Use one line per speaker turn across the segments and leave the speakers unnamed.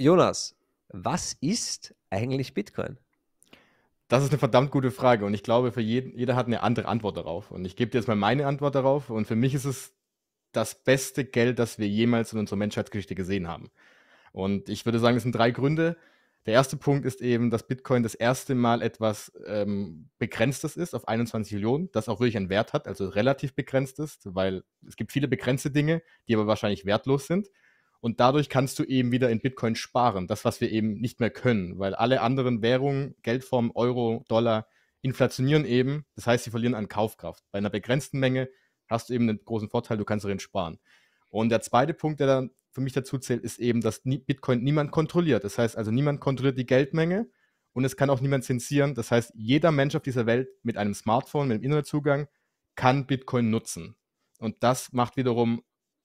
Jonas, was ist eigentlich Bitcoin? Das ist eine verdammt gute Frage und ich glaube, für jeden, jeder hat eine andere Antwort darauf. Und ich gebe dir jetzt mal meine Antwort darauf. Und für mich ist es das beste Geld, das wir jemals in unserer Menschheitsgeschichte gesehen haben. Und ich würde sagen, es sind drei Gründe. Der erste Punkt ist eben, dass Bitcoin das erste Mal etwas ähm, Begrenztes ist auf 21 Millionen, das auch wirklich einen Wert hat, also relativ begrenzt ist, weil es gibt viele begrenzte Dinge, die aber wahrscheinlich wertlos sind. Und dadurch kannst du eben wieder in Bitcoin sparen, das, was wir eben nicht mehr können, weil alle anderen Währungen, Geldformen, Euro, Dollar, inflationieren eben. Das heißt, sie verlieren an Kaufkraft. Bei einer begrenzten Menge hast du eben einen großen Vorteil, du kannst darin sparen. Und der zweite Punkt, der dann für mich dazu zählt, ist eben, dass Bitcoin niemand kontrolliert. Das heißt also, niemand kontrolliert die Geldmenge und es kann auch niemand zensieren. Das heißt, jeder Mensch auf dieser Welt mit einem Smartphone, mit einem Internetzugang kann Bitcoin nutzen. Und das macht wiederum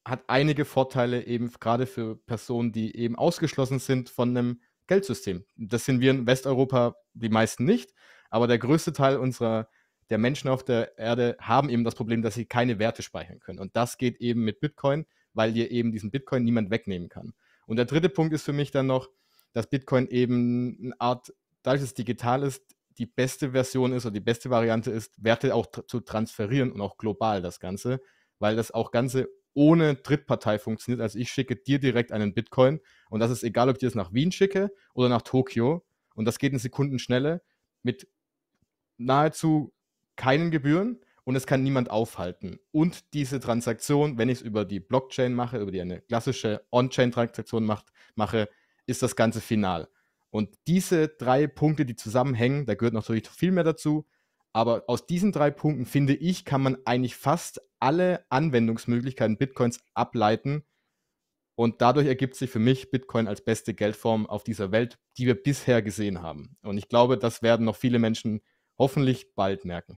hat einige Vorteile eben gerade für Personen, die eben ausgeschlossen sind von einem Geldsystem. Das sind wir in Westeuropa die meisten nicht, aber der größte Teil unserer der Menschen auf der Erde haben eben das Problem, dass sie keine Werte speichern können. Und das geht eben mit Bitcoin, weil dir eben diesen Bitcoin niemand wegnehmen kann. Und der dritte Punkt ist für mich dann noch, dass Bitcoin eben eine Art, dadurch, dass es digital ist, die beste Version ist oder die beste Variante ist, Werte auch zu transferieren und auch global das Ganze, weil das auch ganze ohne Drittpartei funktioniert. Also ich schicke dir direkt einen Bitcoin und das ist egal, ob ich dir das nach Wien schicke oder nach Tokio und das geht in Sekundenschnelle mit nahezu keinen Gebühren und es kann niemand aufhalten. Und diese Transaktion, wenn ich es über die Blockchain mache, über die eine klassische On-Chain-Transaktion mache, ist das Ganze final. Und diese drei Punkte, die zusammenhängen, da gehört natürlich viel mehr dazu, aber aus diesen drei Punkten, finde ich, kann man eigentlich fast alle Anwendungsmöglichkeiten Bitcoins ableiten. Und dadurch ergibt sich für mich Bitcoin als beste Geldform auf dieser Welt, die wir bisher gesehen haben. Und ich glaube, das werden noch viele Menschen hoffentlich bald merken.